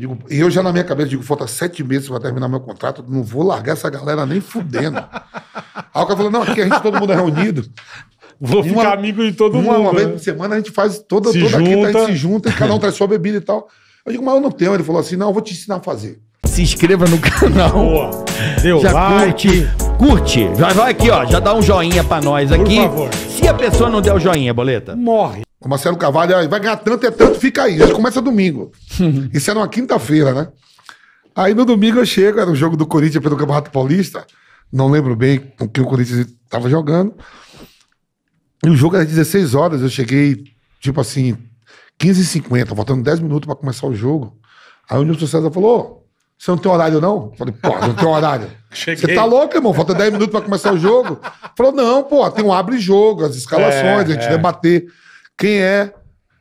Eu digo, eu já na minha cabeça digo, falta sete meses para terminar meu contrato, não vou largar essa galera nem fudendo. Aí o cara falou, não, aqui a gente todo mundo é reunido. Vou uma, ficar amigo de todo uma, mundo. Uma vez né? por semana a gente faz toda, toda junta. quinta, a gente se junta e cada um traz sua bebida e tal. Eu digo, mas eu não tenho. Ele falou assim, não, eu vou te ensinar a fazer. Se inscreva no canal. Boa. Deu já like. Curte. curte. Já vai aqui, ó. Já dá um joinha pra nós aqui. Por favor. Se a pessoa não der o joinha, boleta. Morre. O Marcelo Carvalho ah, vai ganhar tanto, é tanto, fica aí. gente começa domingo. Isso era uma quinta-feira, né? Aí no domingo eu chego, era o um jogo do Corinthians pelo Campeonato Paulista. Não lembro bem com que o Corinthians estava jogando. E o jogo era às 16 horas. Eu cheguei, tipo assim, 15h50, faltando 10 minutos para começar o jogo. Aí o Nilson César falou: você não tem horário, não? Eu falei, pô, não tem horário. Cheguei. Você tá louco, irmão? Falta 10 minutos para começar o jogo. Falou, não, pô, tem um abre-jogo, as escalações, é, a gente é. debater quem é.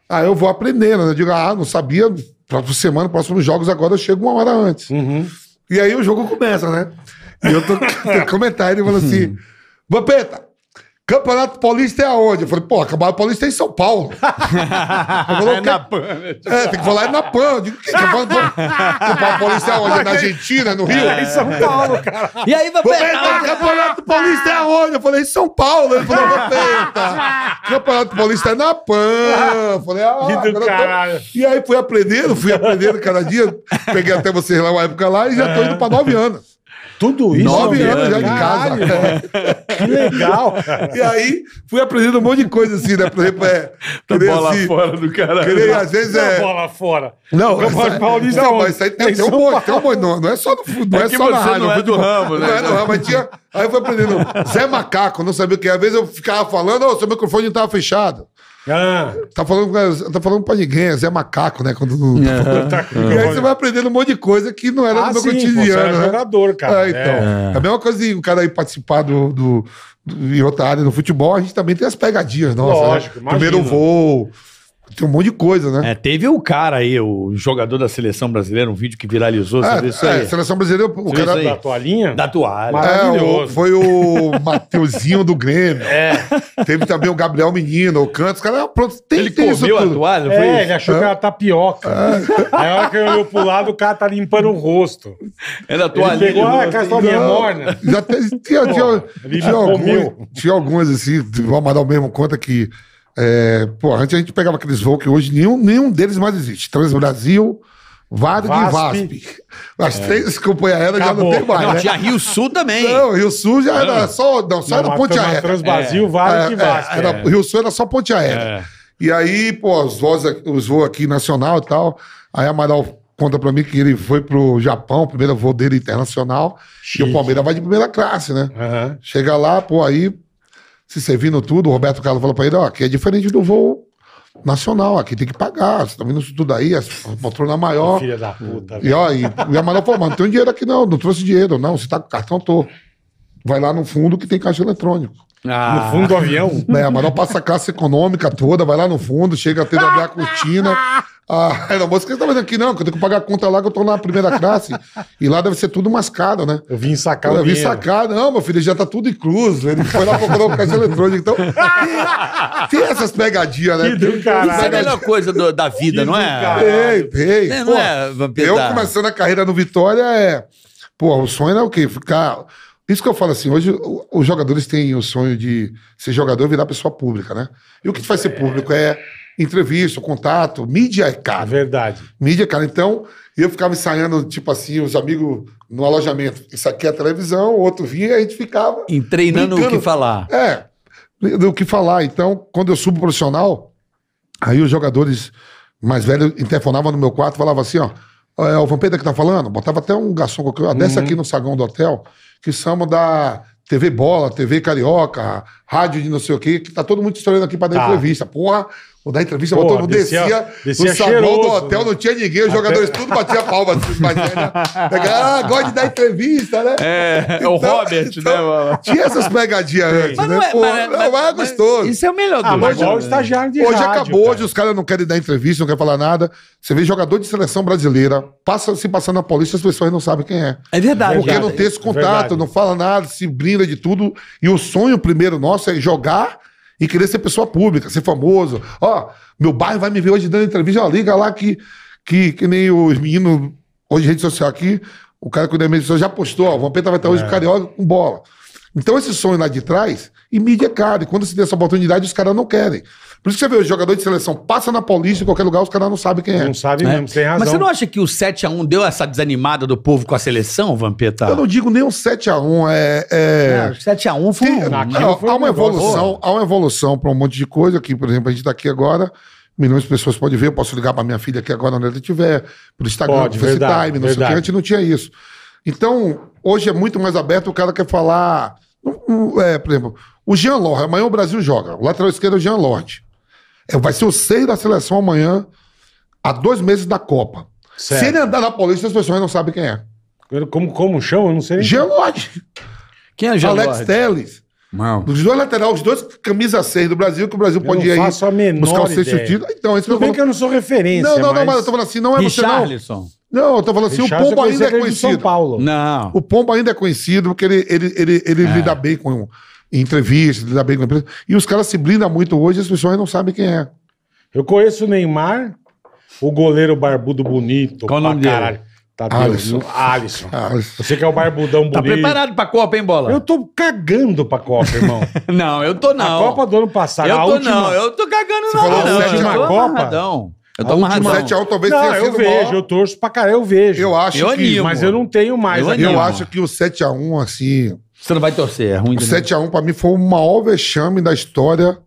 Ah, eu vou aprendendo. Né? Eu digo, ah, não sabia, próxima semana, próximos jogos, agora eu chego uma hora antes. Uhum. E aí o jogo começa, né? E eu tô, tô comentário e assim: uhum. Vampeta, Campeonato Paulista é aonde? Eu falei, pô, Campeonato Paulista é em São Paulo. é na PAN. Né? É, tem que falar, é na PAN. Eu digo, o que? Campeonato, Campeonato Paulista é aonde? É na é Argentina, no Rio? É, em São Paulo, cara. E aí, vai Ah, Campeonato Paulista é aonde? Eu falei, em São Paulo. Ele falou, Vampeta. Campeonato Paulista é na PAN. Eu falei, ah, que do caralho. E aí fui aprendendo, fui aprendendo cada dia. Peguei até vocês lá uma época lá e já tô indo pra nove anos. Tudo isso? Nove anos já de casa. Que legal. e aí, fui aprendendo um monte de coisa assim, né? Por exemplo, é. Tá bola assim, fora do caralho. Querer, às vezes não é. é- bola fora. Não, é não, essa, Paulista não mas isso aí tem, tem um boi, é tem um boi. Não, não é só no futebol. Não é, é só na rádio. Não é do ramo, né? Não é do ramo. Mas tinha, aí eu fui aprendendo. Zé Macaco, não sabia o que. Às vezes eu ficava falando, ô, oh, seu microfone não estava fechado. Ah. Tá falando, tá falando pra ninguém, é Zé Macaco, né? Quando, uhum. E aí você vai aprendendo um monte de coisa que não era ah, do meu sim, cotidiano. Você era né? jogador, cara. É, então. Né? É. é. A mesma coisa de o cara aí participar do, do, do, em outra área do futebol, a gente também tem as pegadinhas, nossa. Né? Lógico, né? Primeiro voo. Tem um monte de coisa, né? É, teve o cara aí, o jogador da seleção brasileira, um vídeo que viralizou, você é, isso aí? É, seleção brasileira, o cara. Da toalhinha? Da toalha. É, o- Maravilhoso. foi o Mateuzinho do Grêmio. É. Teve também o Gabriel Menino, o Cantos. Os caras, é pronto, tem, Ele tem isso comeu a toalha, é, foi É, ele achou que era tapioca. Aí a hora que ele olhou pro lado, o cara tá limpando o rosto. é da Ele toalhinha. pegou, né? a aquela morna. Já tinha, tinha, tinha, tinha algumas assim, vou mandar o mesmo conta que é, pô, antes a gente pegava aqueles voos que hoje nenhum, nenhum deles mais existe. Transbrasil, Varg Vasp. e Vasp. As é. três companhias aéreas já não tem mais. Não, né? tinha Rio Sul também. Não, Rio Sul já era não. só, não, só não, era ponte aérea. Transbrasil, é. Varg é, e é, Vasp. Era, é. Rio Sul era só ponte aérea. E aí, pô, os voos, os voos aqui nacional e tal. Aí Amaral conta pra mim que ele foi pro Japão, primeiro voo dele internacional. Xiii. E o Palmeiras vai de primeira classe, né? Uhum. Chega lá, pô, aí se servindo tudo, o Roberto Carlos falou para ele, ó, aqui é diferente do voo nacional, aqui tem que pagar, você tá vendo isso tudo aí, a poltrona maior. Filha da puta. E, ó, e, e a Manuel falou, mas não tem dinheiro aqui não, não trouxe dinheiro, não, você tá com cartão, tô. Vai lá no fundo que tem caixa eletrônico. Ah. No fundo do avião? É, mas não passa a classe econômica toda, vai lá no fundo, chega a ter abrir a cortina. Ah, é, não você tá fazendo aqui? Não, que eu tenho que pagar a conta lá, que eu tô na primeira classe. E lá deve ser tudo mascado, né? Eu vim sacar Eu vim sacar. Não, meu filho, já tá tudo incluso. Ele foi lá procurar o caixa eletrônico. Então, tem essas pegadinhas, né? Que Isso é a melhor coisa do, da vida, que não é? Tem, tem. não é, Pô, é, eu começando a carreira no Vitória é... Pô, o sonho é o quê? Ficar isso que eu falo assim, hoje os jogadores têm o sonho de ser jogador e virar pessoa pública, né? E o que faz ser público é entrevista, contato, mídia é caro. É verdade. Mídia é cara. Então, eu ficava ensaiando, tipo assim, os amigos no alojamento. Isso aqui é televisão, o outro vinha e a gente ficava. E treinando brincando. o que falar. É, o que falar. Então, quando eu subo profissional, aí os jogadores mais velhos interfonavam no meu quarto e falavam assim: ó, é o Vampeta que tá falando, botava até um garçom qualquer, uhum. desce aqui no sagão do hotel, que somos da TV Bola, TV Carioca, rádio de não sei o quê, que tá todo mundo estourando aqui pra dar tá. entrevista. Porra, Vou dar entrevista Porra, pra mundo. Descia, no descia cheiroso, do hotel, né? não tinha ninguém, os jogadores tudo batia palma. Assim, mas, né? né? Ah, gosta de dar entrevista, né? É, então, é o então, Robert, né, então, né, mano? Tinha essas pegadinhas antes, mas né? Não é, Pô, mas, não, é, mas, é gostoso. Isso é o melhor ah, hoje, é né? o estagiário de Hoje rádio, acabou, cara. hoje os caras não querem dar entrevista, não querem falar nada. Você vê jogador de seleção brasileira, passa, se passando na polícia as pessoas não sabem quem é. É verdade. Porque verdade, não tem esse é contato, não fala nada, se brinda de tudo. E o sonho primeiro nosso é jogar e querer ser pessoa pública, ser famoso. Ó, meu bairro vai me ver hoje dando entrevista, ó, liga lá que, que, que nem os meninos, hoje rede social aqui, o cara que é cuida já postou, ó, o Vampeta vai estar hoje é. com Carioca com bola. Então esse sonho lá de trás, e mídia é cara, e quando se tem essa oportunidade, os caras não querem. Por isso que você vê, o jogador de seleção passa na polícia em qualquer lugar, os caras não sabem quem é. Não sabe é. mesmo, sem razão. Mas você não acha que o 7x1 deu essa desanimada do povo com a seleção, Vampeta? Eu não digo nem um 7x1, é... é... é 7x1 foi, um... Não, foi há uma evolução, Há uma evolução para um monte de coisa, que, por exemplo, a gente está aqui agora milhões de pessoas podem ver. Eu posso ligar para minha filha aqui agora onde ela estiver, para o Instagram, para o FaceTime, não verdade. sei o que. Antes não tinha isso. Então, hoje é muito mais aberto. O cara quer falar. É, por exemplo, o Jean Lorde. Amanhã o Brasil joga. O lateral esquerdo é o Jean Lorde. É, vai ser o seis da seleção amanhã, a dois meses da Copa. Certo. Se ele andar na polícia as pessoas não sabem quem é. Como, como chama? Eu não sei. Jean é. Quem é Jean Alex Telles. Não. Os dois laterais, os dois camisas 6 do Brasil, que o Brasil eu pode ir aí. buscar o sexto título. Então, esse bem falando... que eu não sou referência. Não, não, mas... não, mas eu tô falando assim, não é você não. Não, eu tô falando assim, Richard, o Pombo ainda é conhecido. São Paulo. Não. O Pombo ainda é conhecido porque ele, ele, ele, ele é. lida bem com entrevista, lidar bem com a empresa. E os caras se blindam muito hoje e as pessoas não sabem quem é. Eu conheço o Neymar, o goleiro barbudo bonito. Qual o nome dele? Tá Alisson. Alisson. Alisson. Você que é o barbudão tá bonito. Tá preparado pra Copa, hein, Bola? Eu tô cagando pra Copa, irmão. não, eu tô não. A Copa do ano passado, eu a tô não, eu tô cagando Você não. Falou não, não. última eu tô Copa? Amarradão. Eu tô amarradão. 7 a 1 talvez não, tenha eu vejo, maior. eu torço pra caralho, eu vejo. Eu acho eu que... Animo. Mas eu não tenho mais. Eu, eu acho que o 7 a 1 assim... Você não vai torcer, é ruim. O 7x1 para mim foi o maior vexame da história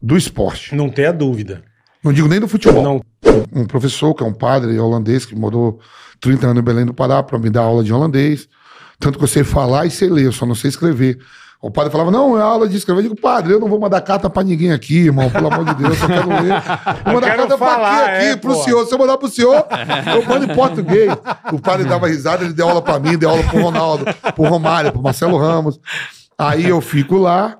do esporte. Não tenha dúvida. Não digo nem do futebol. Não. Um professor, que é um padre holandês, que morou 30 anos em Belém do Pará para me dar aula de holandês. Tanto que eu sei falar e sei ler, eu só não sei escrever. O padre falava, não, é aula de escrever. Eu digo, padre, eu não vou mandar carta pra ninguém aqui, irmão. Pelo amor de Deus, eu quero ler. Vou mandar carta falar, pra aqui? É, pro senhor. Se eu mandar pro senhor, eu mando em português. O padre dava risada, ele deu aula pra mim, deu aula pro Ronaldo, pro Romário, pro Marcelo Ramos. Aí eu fico lá,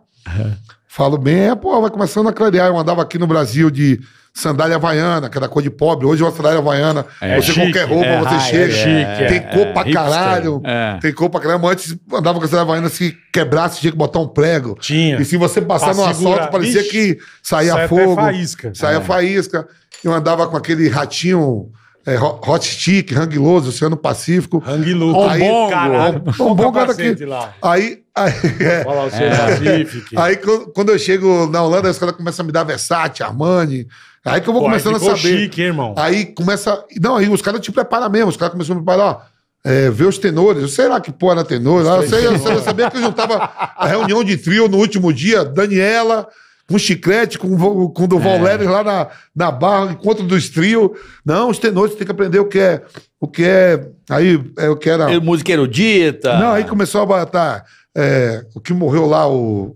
falo bem, é, pô, vai começando a clarear. Eu andava aqui no Brasil de sandália havaiana, que era é cor de pobre. Hoje é uma sandália havaiana. É, você chique, qualquer roupa, é, você chega. É chique, é. tem cor pra caralho. Tem cor pra caralho. Mas antes andava com a sandália havaiana, se quebrasse, tinha que botar um prego. Tinha. E se você passar no assalto, parecia Ixi, que saía sai fogo. Saía faísca. Saía faísca. Eu andava com aquele ratinho é, hot stick, hanguiloso, Oceano Pacífico. Hanguiloso. Tombongo. Caralho. Tombongo era aqui. Lá. Aí... Aí, é, é. Pacífico. Aí quando eu chego na Holanda, os caras começam a me dar Versace, Armani... Aí que eu vou Pô, começando a saber. Chique, hein, irmão? Aí começa. Não, aí os caras te preparam mesmo, os caras começam a me preparar, ó. É, ver os tenores, sei lá que porra era tenor, eu, sei, eu, sei, eu sabia que eu juntava a reunião de trio no último dia, Daniela, com chiclete, com, com o Duval é. lá na, na barra, encontro dos trio. Não, os tenores tem que aprender o que é. O que é. Aí é o que era. E é música erudita. Não, aí começou a batar É, o que morreu lá, o.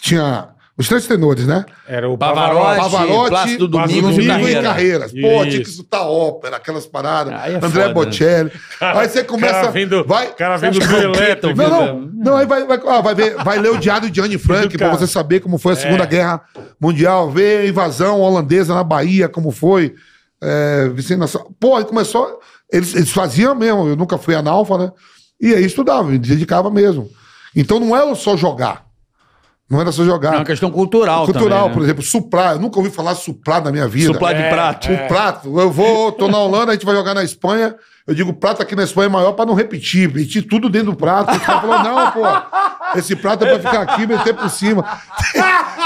Tinha os três tenores, né? Era o Pavarotti, Pavarotti Plácido Domingos, Domingos e Carreiras. Isso. Pô, tinha que escutar ópera, aquelas paradas. Aí é André foda. Né? Bocelli. Cara, aí você começa... Cara vindo, vai, cara vendo o é Não, não. Né? Não, aí vai, vai, ah, vai, ver, vai ler o diário de Anne Frank pra você saber como foi a é. Segunda é. Guerra Mundial. Ver a invasão holandesa na Bahia, como foi. É, Pô, aí começou... Eles, eles faziam mesmo. Eu nunca fui analfa, né? E aí estudava, me dedicava mesmo. Então não era é só jogar. Não era só jogar. É uma questão cultural. Cultural, também, né? por exemplo, suplá. Eu nunca ouvi falar suplá na minha vida. Suplá de é, prato. É. O prato. Eu vou, tô na Holanda, a gente vai jogar na Espanha. Eu digo, prato aqui na Espanha é maior pra não repetir. Meti tudo dentro do prato. O cara falou, não, pô. Esse prato é pra ficar aqui e meter por cima.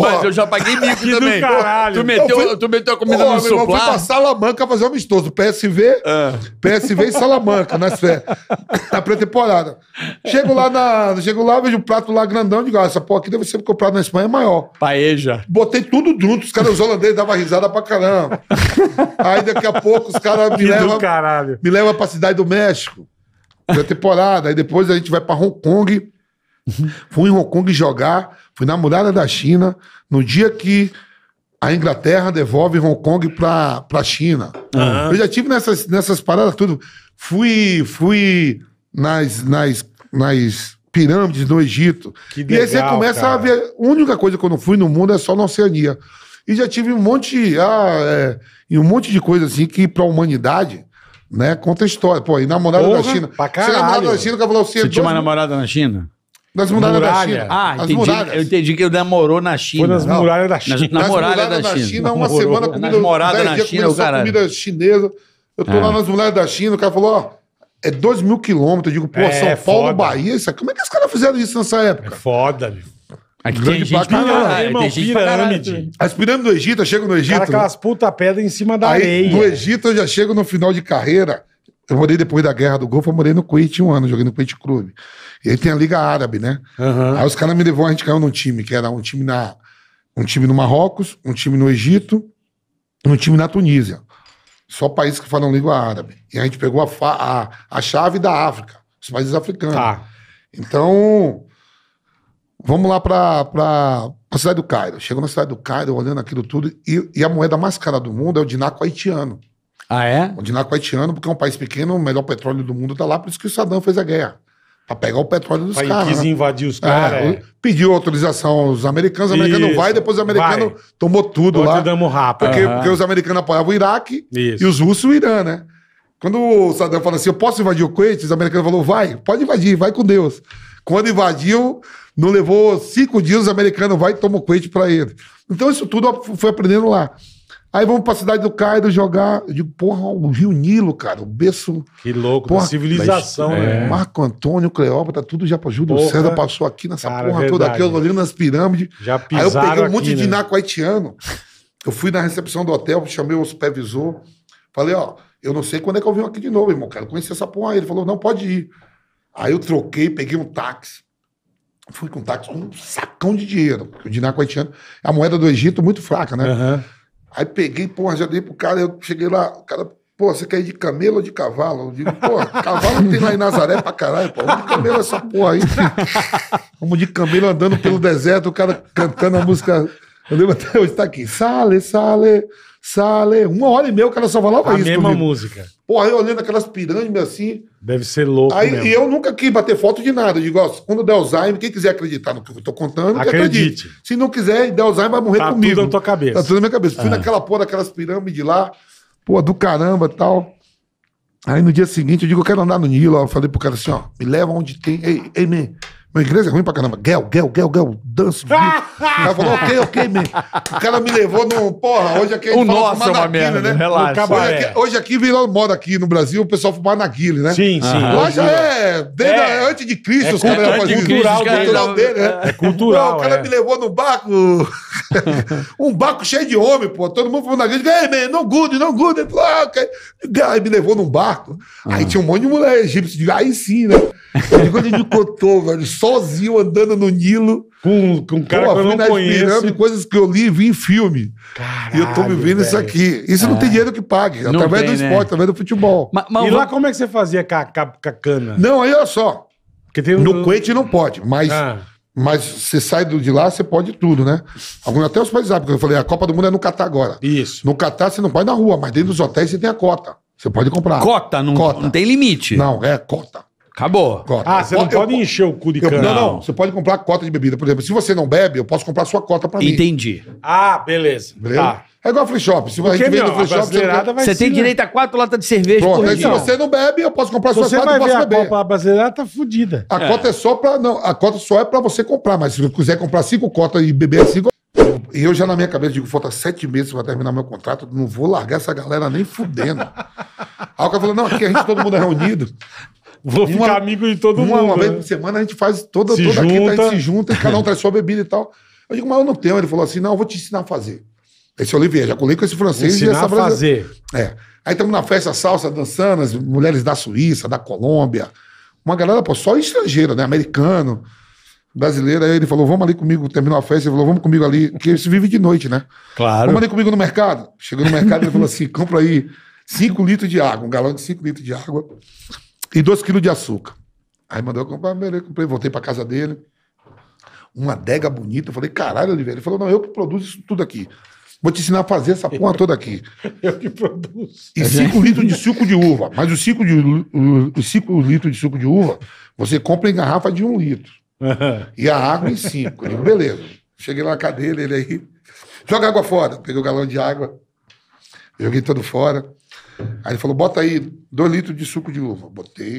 Mas eu já paguei mico Que do também. caralho. Tu meteu, Eu fui- tu meteu a comida no meu irmão, eu fui pra Salamanca fazer um amistoso. PSV, é. PSV e Salamanca, né, na férias. Na pré-temporada. Chego lá, na, chego lá, vejo o prato lá grandão de ah, essa Pô, aqui deve ser porque o prato na Espanha é maior. Paeja. Botei tudo junto, os caras, os holandeses davam risada pra caramba. Aí daqui a pouco os caras me Que do levam caralho. me leva pra Cidade do México. pré temporada. Aí depois a gente vai pra Hong Kong. Fui em Hong Kong jogar. Fui na muralha da China, no dia que a Inglaterra devolve Hong Kong pra, pra China. Uhum. Eu já tive nessas, nessas paradas tudo. Fui, fui nas, nas, nas pirâmides no Egito. Que legal, e aí você começa cara. a ver. A única coisa que eu não fui no mundo é só na Oceania. E já tive um monte, ah, é, e um monte de coisa assim que pra humanidade né? Conta a história. Pô, e namorada Porra, da China. Pra caralho. Você namorada da China, que falou, você, é você tinha uma namorada na China? Nas muralhas da China. Ah, As entendi, muralhas. eu entendi que ele namorou na China. Foi nas muralhas da China. Nas, na Nas muralhas da China. uma Namorou. semana Nas comida, moradas dez na dias China, comida, comida chinesa. Eu tô ah. lá nas muralhas da China, o cara falou, ó, é dois mil quilômetros. Eu digo, pô, É, São é Paulo, foda. Bahia, isso é- Como é que os caras fizeram isso nessa É época? foda, meu. Aqui é tem Grande gente pra pirâmide, caralho. irmão, Tem gente pra As pirâmides do Egito, eu chego no Egito. Cara, aquelas puta pedra em cima da Aí, areia. no Egito, eu já chego no final de carreira. Eu morei depois da Guerra do Golfo, eu morei no Kuwait um ano, joguei no Kuwait Clube. E aí tem a Liga Árabe, né? Uhum. Aí os caras me levou, a gente caiu num time, que era um time, na, um time no Marrocos, um time no Egito, um time na Tunísia. Só países que falam língua árabe. E a gente pegou a, a, a chave da África, os países africanos. Tá. Então, vamos lá para a cidade do Cairo. Chegou na cidade do Cairo, olhando aquilo tudo, e, e a moeda mais cara do mundo é o dinaco haitiano. Ah, é? O dinaco haitiano, porque é um país pequeno, o melhor petróleo do mundo está lá, por isso que o Saddam fez a guerra. Pra pegar o petróleo dos caras. quis né? invadir os é, caras. É, é. Pediu autorização aos americanos, os americanos Isso. vai, depois os americanos tomou tudo Nós lá. damos rápido. Porque, porque os americanos apoiavam o Iraque Isso. e os russos o Irã, né? Quando o Saddam falou assim, eu posso invadir o Kuwait? Os americanos falaram, vai, pode invadir, vai com Deus. Quando invadiu, não levou cinco dias, os americanos vai e tomam o Kuwait pra ele. Então isso tudo foi aprendendo lá. Aí vamos pra cidade do Cairo jogar. Eu digo, porra, o Rio Nilo, cara, o berço. Que louco, porra, da civilização, né? É. Marco Antônio, Cleópatra, tudo já pra Júlio porra, César passou aqui nessa cara, porra verdade, toda aqui, olhando nas pirâmides. Já pisaram Aí eu peguei um monte né? de naco haitiano. Eu fui na recepção do hotel, chamei o supervisor, falei, ó, eu não sei quando é que eu venho aqui de novo, irmão, quero conhecer essa porra aí. Ele falou, não, pode ir. Aí eu troquei, peguei um táxi. Fui com um táxi com um sacão de dinheiro, o dinar haitiano, a moeda do Egito muito fraca, né? Uhum. Aí peguei, porra, já dei pro cara, eu cheguei lá, o cara, pô, você quer ir de camelo ou de cavalo? Eu digo, pô, cavalo tem lá em Nazaré pra caralho, pô, vamos de camelo essa porra aí. Vamos de camelo andando pelo deserto, o cara cantando a música. Eu lembro até hoje, tá aqui, sale, sale, sale. Uma hora e meia o cara só falava a isso. A mesma comigo. música. Porra, eu olhando aquelas pirâmides assim, Deve ser louco. Aí, mesmo. E eu nunca quis bater foto de nada. Eu digo, ó, quando der Alzheimer, quem quiser acreditar no que eu estou contando, acredite. acredite. Se não quiser, der Alzheimer, vai morrer tá comigo. Tá tudo na tua cabeça. Tá tudo na minha cabeça. Ah. Fui naquela porra daquelas pirâmides lá, pô, do caramba e tal. Aí no dia seguinte eu digo, eu quero andar no Nilo. Eu falei pro cara assim, ó, me leva onde tem. Ei, ei, man, meu inglês é ruim pra caramba. Gel, gel, gel, gel, dance. o cara falou, ok, ok, man. O cara me levou no. Porra, hoje aqui é O nosso é uma merda, né? relaxa. Hoje aqui, é. hoje aqui virou moda aqui no Brasil o pessoal fumar narguile, né? Sim, sim. Ah, lá já é, desde é. é antes de Cristo, os caras faziam isso. Cultural, cultural dele, né? É cultural. Não, o cara é. me levou no barco. um barco cheio de homem, pô. Todo mundo fumando narguile. Ei, man, não good, não good. Ele falou, ah, okay. Aí me levou num barco. Aí ah. tinha um monte de mulher egípcia. Aí sim, né? Ele quando ele me contou, velho sozinho andando no Nilo. Com, com um cara Pô, que eu não conheço. coisas que eu li e vi em filme. Caralho, e eu tô vivendo véio. isso aqui. Isso não tem dinheiro que pague. Não através tem, do né? esporte, né? através do futebol. Mas, mas e lá como é que você fazia com a, com a cana? Não, aí olha só. Um... No Kuwait não pode, mas... Ah. Mas você sai de lá, você pode tudo, né? Alguns até os países porque eu falei, a Copa do Mundo é no Catar agora. Isso. No Catar você não pode na rua, mas dentro dos hotéis você tem a cota. Você pode comprar. Cota, não, cota. não tem limite. Não, é cota. Acabou. Cota. Ah, você não eu, pode eu, encher o cu de cana. Não, não, Você pode comprar cota de bebida. Por exemplo, se você não bebe, eu posso comprar sua cota pra mim. Entendi. Ah, beleza. Beleza? Tá. É igual a free shop. Se Porque, a gente vende no free shop, você, não... você tem direito a quatro latas de cerveja Pronto, por dia. Se você não bebe, eu posso comprar sua quatro e posso a Copa, a brasileira tá fudida. A é. cota é só pra. Não, a cota só é pra você comprar, mas se você quiser comprar cinco cotas e beber cinco. E eu já na minha cabeça digo, falta sete meses para terminar meu contrato, não vou largar essa galera nem fudendo. Aí o cara falou, não, aqui a gente todo mundo é reunido. Vou ficar amigo de todo uma, mundo. Uma vez né? por semana a gente faz toda, a toda junta. quinta, a gente se junta e cada um traz sua bebida e tal. Eu digo, mas eu não tenho. Ele falou assim: não, eu vou te ensinar a fazer. Esse Olivier, já colei com esse francês ensinar e essa brasileira. fazer. É. Aí estamos na festa salsa, dançando, as mulheres da Suíça, da Colômbia. Uma galera, pô, só estrangeira, né? Americano, brasileira. Aí ele falou: vamos ali comigo, terminou a festa. Ele falou: vamos comigo ali, porque se vive de noite, né? Claro. Vamos ali comigo no mercado. Chegou no mercado, ele falou assim: compra aí 5 litros de água, um galão de 5 litros de água e 2 quilos de açúcar. Aí mandou eu comprar, beleza, comprei, voltei para casa dele. Uma adega bonita. Eu falei, caralho, Oliveira. Ele falou, não, eu que produzo isso tudo aqui. Vou te ensinar a fazer essa porra toda aqui. Eu que produzo. E 5 litros de suco de uva. Mas os 5 litros de suco de uva, você compra em garrafa de 1 um litro. e a água em 5. Beleza. Cheguei lá na cadeira, ele aí. Joga água fora. Peguei o um galão de água, joguei tudo fora. Aí ele falou, bota aí dois litros de suco de uva. Botei.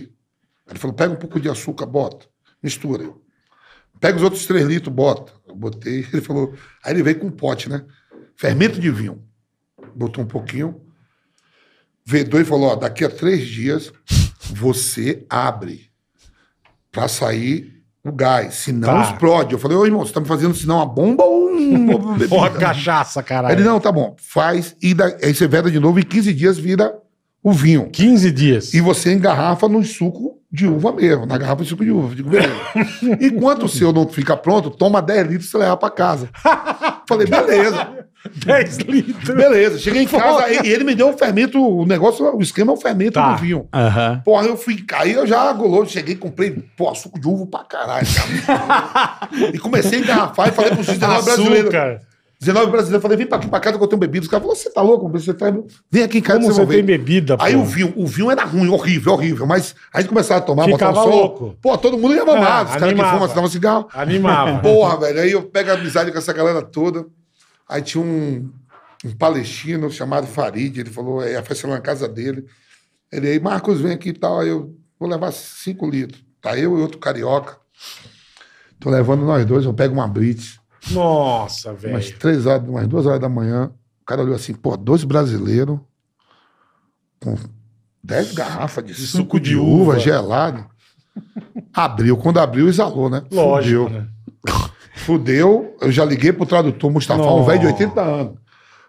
Aí ele falou, pega um pouco de açúcar, bota. Mistura. Pega os outros três litros, bota. Eu botei. Ele falou, aí ele veio com um pote, né? Fermento de vinho. Botou um pouquinho. Vedou e falou, ó, daqui a três dias você abre para sair o gás, senão tá. explode. Eu falei, ô irmão, você tá me fazendo senão uma bomba ou um bebida. Porra, cachaça, caralho. Ele, não, tá bom, faz, e da, aí você veda de novo, e 15 dias vira o vinho. 15 dias. E você engarrafa no suco de uva mesmo, na garrafa de suco de uva. Digo, beleza. Enquanto o seu não fica pronto, toma 10 litros e você leva pra casa. Falei, beleza. 10 litros. Beleza, cheguei em casa e ele me deu um fermento, o negócio, o esquema é o fermento tá. do vinho. Uhum. Porra, eu fui, aí eu já golou, cheguei, comprei, pô, suco de uva pra caralho, cara. e comecei a engarrafar e falei pro 19 brasileiro. 19 brasileiros, falei, vem pra aqui pra casa que eu tenho bebida. Os caras falaram, você tá louco? Você tá... Vem aqui em casa. Como você, você tem bebida, pô. Aí o vinho, o vinho era ruim, horrível, horrível. Mas aí começaram a tomar, Ficava botar o sol. Louco. Pô, todo mundo ia mamar. Ah, os caras que fumam, você dava um cigarro. Animava. Porra, velho. Aí eu pego amizade com essa galera toda. Aí tinha um, um palestino chamado Farid, ele falou, é, a festa lá na casa dele. Ele aí, Marcos, vem aqui e tal, aí eu vou levar cinco litros. Tá eu e outro carioca. Tô levando nós dois, eu pego uma blitz. Nossa, velho. Umas três horas, umas duas horas da manhã, o cara olhou assim, pô, dois brasileiros com dez garrafas de, de suco, suco, de, de uva, uva, gelado. Abriu, quando abriu, exalou, né? Lógico, Fundeu. né? Fudeu, eu já liguei pro tradutor, Mustafa, Não. um velho de 80 anos.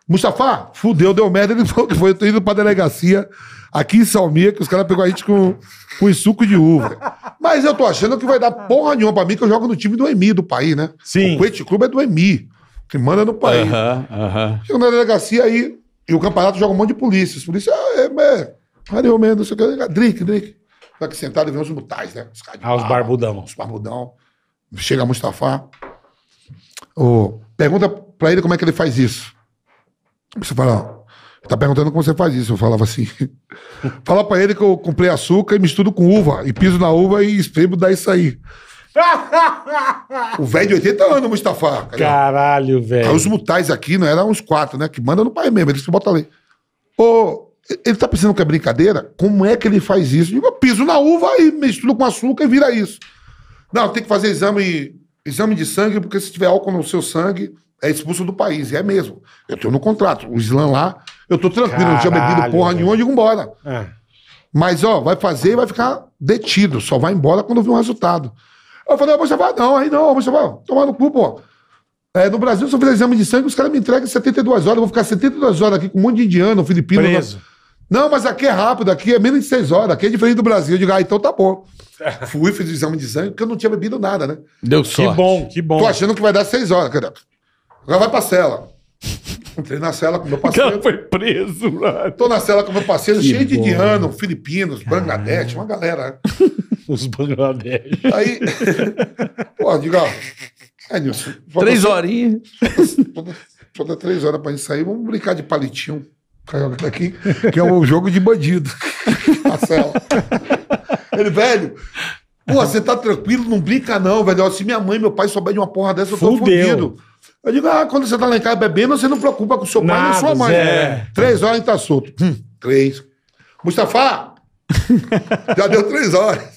Mustafá, fudeu, deu merda. Ele falou que foi. Eu tô indo pra delegacia aqui em Salmia, que os caras pegou a gente com, com suco de uva. Mas eu tô achando que vai dar porra nenhuma pra mim, que eu jogo no time do EMI do país, né? Sim. O Quente Clube é do EMI, que manda no país. Aham, uh aham. -huh, uh -huh. Chego na delegacia aí, e o campeonato joga um monte de polícia. Os polícias, ah, é, é, Ariel mesmo, não sei o que. Drink, drink. Fica tá aqui sentado e vê uns mutais, né? Os ah, os barbudão. Os barbudão. Chega Mustafá. Ou, pergunta para ele como é que ele faz isso. Você fala, ó, tá perguntando como você faz isso. Eu falava assim. fala para ele que eu comprei açúcar e misturo com uva. E piso na uva e espremo, dá isso aí. o velho de 80 anos, Mustafa. Cara. Caralho, velho. Aí os mutais aqui, não né, eram uns quatro, né? Que manda no pai mesmo, eles que botam ali. Ô, ele tá pensando que é brincadeira? Como é que ele faz isso? Eu piso na uva e misturo com açúcar e vira isso. Não, tem que fazer exame exame de sangue, porque se tiver álcool no seu sangue, é expulso do país. E é mesmo. Eu tenho no contrato. O Islã lá, eu tô tranquilo, Caralho, não tinha bebido porra meu. nenhuma, digo embora. É. Mas, ó, vai fazer e vai ficar detido. Só vai embora quando vir um resultado. Eu falei, Mustafá, não, aí não, Mustafá, tomar no cu, pô. É, no Brasil, se eu fizer exame de sangue, os caras me entregam 72 horas. Eu vou ficar 72 horas aqui com um monte de indiano, filipino. Preso. Não... Não, mas aqui é rápido, aqui é menos de seis horas, aqui é diferente do Brasil. Eu digo, ah, então tá bom. Fui, fiz o exame de sangue, porque eu não tinha bebido nada, né? Deu sorte. Que bom, que bom. Tô achando que vai dar seis horas. Agora vai pra cela. Entrei na cela com meu parceiro. Ela foi preso, mano. Tô na cela com meu parceiro, que cheio bom. de indiano, filipinos, Bangladesh, uma galera. Né? Os Bangladesh. Aí, pô, diga. ó, é, Nilson. Três horinhas. Faltam três horas pra gente sair, vamos brincar de palitinho. Carioca aqui, que é o jogo de bandido. Marcelo. Ele, velho, Pô, você tá tranquilo, não brinca não, velho. Se minha mãe, e meu pai souber de uma porra dessa, eu tô fodido. Eu digo, ah, quando você tá lá em casa bebendo, você não preocupa com seu pai e nem sua mãe. Três horas a gente tá solto. Hum, três. Mustafa! já deu três horas.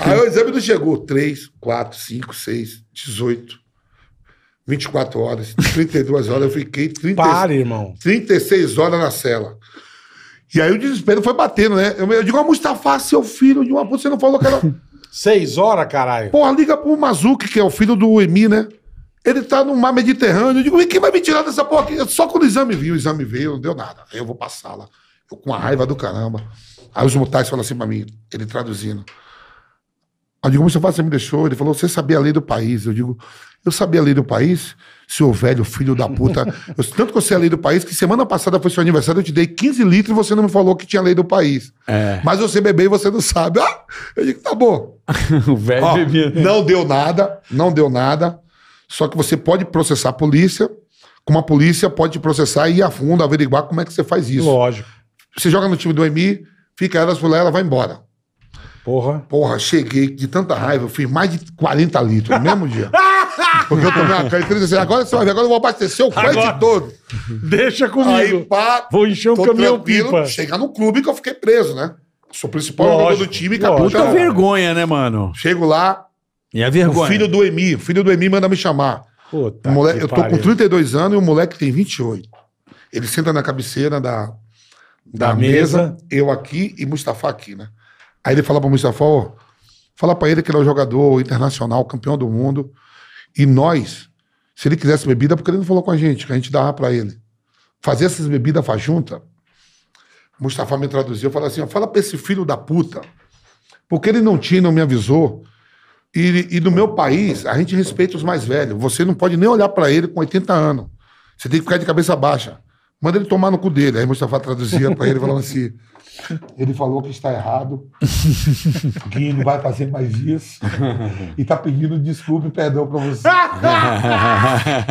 Aí o exame não chegou. Três, quatro, cinco, seis, dezoito. 24 horas, 32 horas, eu fiquei 30, Pare, irmão. 36 horas na cela. E aí o desespero foi batendo, né? Eu, eu digo, a Mustafa, seu filho de uma puta, você não falou que era. Seis horas, caralho. Porra, liga pro Mazuki, que é o filho do Emi, né? Ele tá no mar Mediterrâneo. Eu digo, e quem vai me tirar dessa porra aqui? Só quando o exame veio o exame veio, não deu nada. Aí eu vou passar lá. Eu com a raiva do caramba. Aí os mutais falam assim pra mim, ele traduzindo. Eu digo, Mustafa, você me deixou? Ele falou, você sabia a lei do país. Eu digo, eu sabia a lei do país, seu velho filho da puta. Eu, tanto que eu sei a lei do país que semana passada foi seu aniversário, eu te dei 15 litros e você não me falou que tinha lei do país. É. Mas você bebeu e você não sabe. Ah, eu digo, tá bom. o velho Ó, bebia. Não deu nada, não deu nada. Só que você pode processar a polícia, como a polícia pode te processar e ir a fundo, averiguar como é que você faz isso. Lógico. Você joga no time do EMI, fica elas por lá, ela vai embora. Porra. Porra, cheguei de tanta raiva, eu fiz mais de 40 litros no mesmo dia. Porque eu tomei uma cana de Agora você vai ver, agora eu vou abastecer o Agora. de todo. Deixa comigo. Aí, pá, Vou encher o caminhão pipa. Chegar no clube que eu fiquei preso, né? Sou o principal jogador do time, acabou. Puta já- vergonha, né, mano? Chego lá, E é a o filho do Emi, o filho do Emi manda me chamar. Puta moleque, eu tô com 32 anos e o moleque tem 28. Ele senta na cabeceira da, da, Da mesa, mesa. eu aqui e Mustafa aqui, né? Aí ele fala pro Mustafa, ó, fala pra ele que ele é um jogador internacional, campeão do mundo. E nós, se ele quisesse bebida, porque ele não falou com a gente, que a gente dava para ele. Fazer essas bebidas fajunta, Mustafa me traduziu, falou assim, fala pra esse filho da puta, porque ele não tinha, não me avisou, e, e no meu país, a gente respeita os mais velhos, você não pode nem olhar para ele com 80 anos, você tem que ficar de cabeça baixa, manda ele tomar no cu dele. Aí Mustafa traduzia para ele, falando assim... Ele falou que está errado, que não vai fazer mais isso e está pedindo desculpa e perdão para você.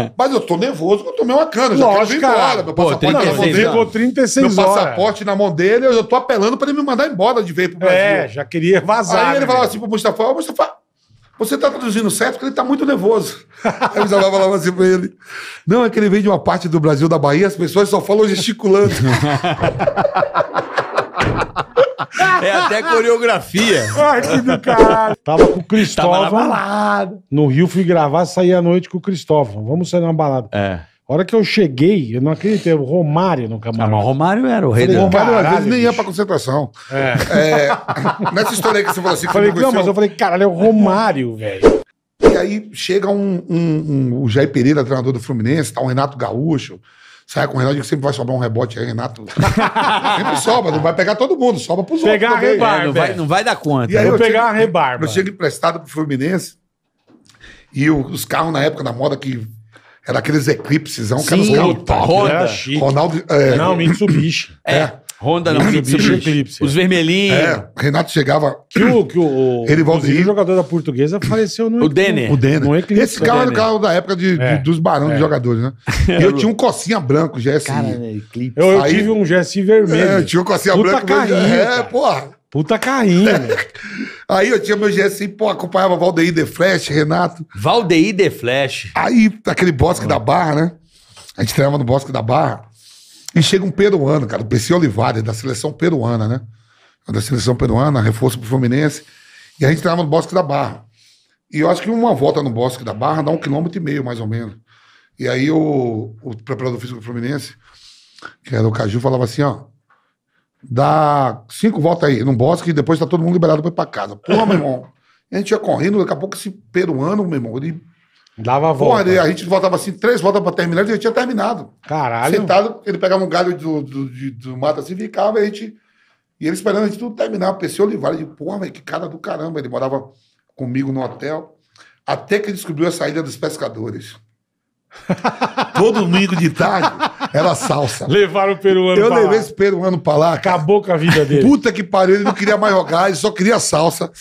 Mas eu tô nervoso, eu tomei uma cana, já Lógico, quero ir embora. Meu passaporte Pô, na mão dele. 36 meu passaporte na mão dele, eu estou tô apelando para ele me mandar embora de vez pro é, Brasil. É, já queria vazar. Aí ele né, falou assim pro Mustafa, oh, Mustafa, você está traduzindo certo porque ele está muito nervoso. Aí o Mustafa falava assim para ele: Não, é que ele vem de uma parte do Brasil, da Bahia, as pessoas só falam gesticulando. É até coreografia. Corte do caralho. Tava com o Cristóvão. Tava na balada. No Rio fui gravar, saí à noite com o Cristóvão. Vamos sair na balada. É. A hora que eu cheguei, eu não acreditei, o Romário no camarote. Ah, mas o Romário era o rei falei, Romário caralho, às vezes nem ia pra concentração. É. é. Nessa história aí que você falou assim... Que falei, não, mas eu falei, caralho, é o Romário, velho. E aí chega um, um, um, o Jair Pereira, treinador do Fluminense, tá, o Renato Gaúcho sai com o Renato, que sempre vai sobrar um rebote aí, Renato. sempre sobra, não vai pegar todo mundo, sobra pros pegar outros. Pegar rebarba é, não, vai, é. não vai dar conta. E aí eu pegar tinha, rebarba. Eu chego emprestado pro Fluminense e o, os carros na época da moda que. Era aqueles eclipses que eram os carros top. Roda, né? Ronaldo. É, não, Mitsubishi. é. é. Honda não, Mitsubishi. Eclipse. É. Os vermelhinhos. É, Renato chegava. Que o, que o, ele o jogador da portuguesa faleceu no O Denner. Né? O Denner. No Eclipse. Esse carro era o carro da época de, é. dos barão é. de jogadores, né? E eu tinha um Cossinha branco, GSI. Cara, né, Eclipse. Eu, eu Aí, tive um GSI vermelho. É, eu tinha um cocinha Puta branco. Carrinho, mas, é, porra. Puta carrinho. Aí eu tinha meu GSI, pô, acompanhava Valdeir The Flash, Renato. Valdeir The Flash. Aí, aquele bosque ah. da Barra, né? A gente treinava no bosque da Barra. E chega um peruano, cara, o PC Olivares, da seleção peruana, né? É da seleção peruana, reforço pro Fluminense. E a gente estava no Bosque da Barra. E eu acho que uma volta no Bosque da Barra dá um quilômetro e meio, mais ou menos. E aí o, o preparador físico do Fluminense, que era o Caju, falava assim, ó, dá cinco voltas aí no bosque e depois tá todo mundo liberado pra ir pra casa. Porra, meu irmão. A gente ia correndo, daqui a pouco esse peruano, meu irmão, ele Dava a volta. Porra, a gente voltava assim, três voltas pra terminar, já tinha terminado. Caralho. Sentado, ele pegava um galho do, do, do, do mato assim, ficava, e a gente. E ele esperando a gente tudo terminar. Pensei Oliveira, de porra, velho, que cara do caramba. Ele morava comigo no hotel. Até que descobriu a saída dos pescadores. Todo domingo de tarde era salsa. Levaram o peruano Eu levei lá. esse peruano pra lá. Acabou com a vida dele. Puta que pariu, ele não queria mais jogar, ele só queria salsa.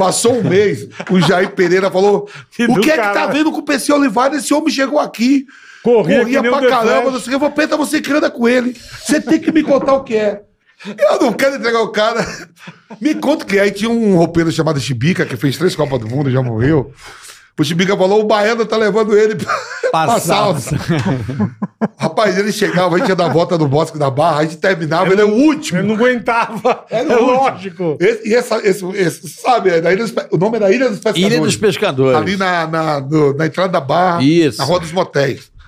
Passou um mês, o Jair Pereira falou: o que é que tá vendo com o PC Olivares Esse homem chegou aqui. Corria, corria pra caramba, não sei o que. Eu você que anda com ele. Você tem que me contar o que é. Eu não quero entregar o cara. Me conta o que é. Aí tinha um roupeiro chamado Chibica, que fez três Copas do Mundo, já morreu. O Chibica falou, o Baiano tá levando ele pra, salsa. Rapaz, ele chegava, a gente ia dar volta no bosque da barra, a gente terminava, eu ele é o último. Ele não aguentava. Era é lógico. Esse, e essa, esse, esse, sabe, é da Ilha dos, o nome é da Ilha dos Pescadores. Ilha dos Pescadores. Ali na, na, no, na entrada da barra, Isso. na Rua dos Motéis.